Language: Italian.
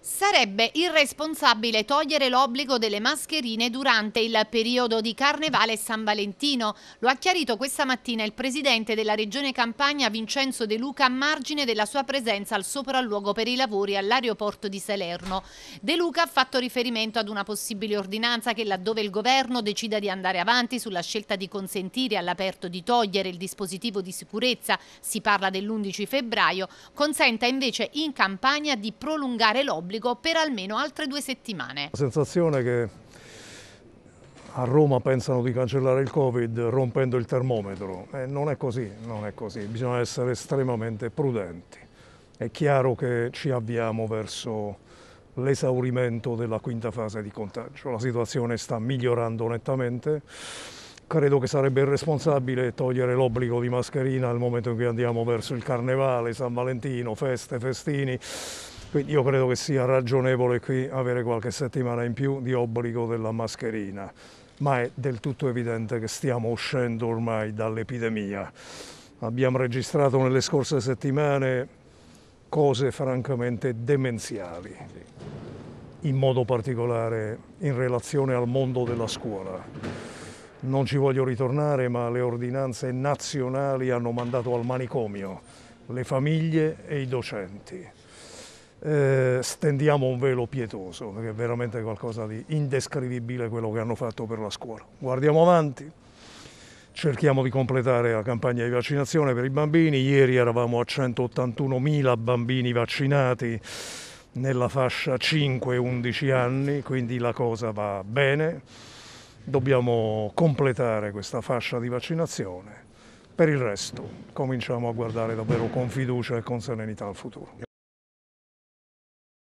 Sarebbe irresponsabile togliere l'obbligo delle mascherine durante il periodo di Carnevale e San Valentino. Lo ha chiarito questa mattina il presidente della Regione Campania Vincenzo De Luca a margine della sua presenza al sopralluogo per i lavori all'aeroporto di Salerno. De Luca ha fatto riferimento ad una possibile ordinanza che laddove il governo decida di andare avanti sulla scelta di consentire all'aperto di togliere il dispositivo di sicurezza, si parla dell'11 febbraio, consenta invece in Campania di prolungare l'obbligo pubblico per almeno altre due settimane. La sensazione che a Roma pensano di cancellare il Covid rompendo il termometro. Eh, non è così, non è così. Bisogna essere estremamente prudenti. È chiaro che ci avviamo verso l'esaurimento della quinta fase di contagio. La situazione sta migliorando nettamente. Credo che sarebbe irresponsabile togliere l'obbligo di mascherina al momento in cui andiamo verso il carnevale, San Valentino, feste, festini. Quindi io credo che sia ragionevole qui avere qualche settimana in più di obbligo della mascherina, ma è del tutto evidente che stiamo uscendo ormai dall'epidemia. Abbiamo registrato nelle scorse settimane cose francamente demenziali, in modo particolare in relazione al mondo della scuola. Non ci voglio ritornare, ma le ordinanze nazionali hanno mandato al manicomio le famiglie e i docenti. Eh, stendiamo un velo pietoso, perché è veramente qualcosa di indescrivibile quello che hanno fatto per la scuola. Guardiamo avanti, cerchiamo di completare la campagna di vaccinazione per i bambini. Ieri eravamo a 181.000 bambini vaccinati nella fascia 5-11 anni, quindi la cosa va bene. Dobbiamo completare questa fascia di vaccinazione. Per il resto cominciamo a guardare davvero con fiducia e con serenità al futuro.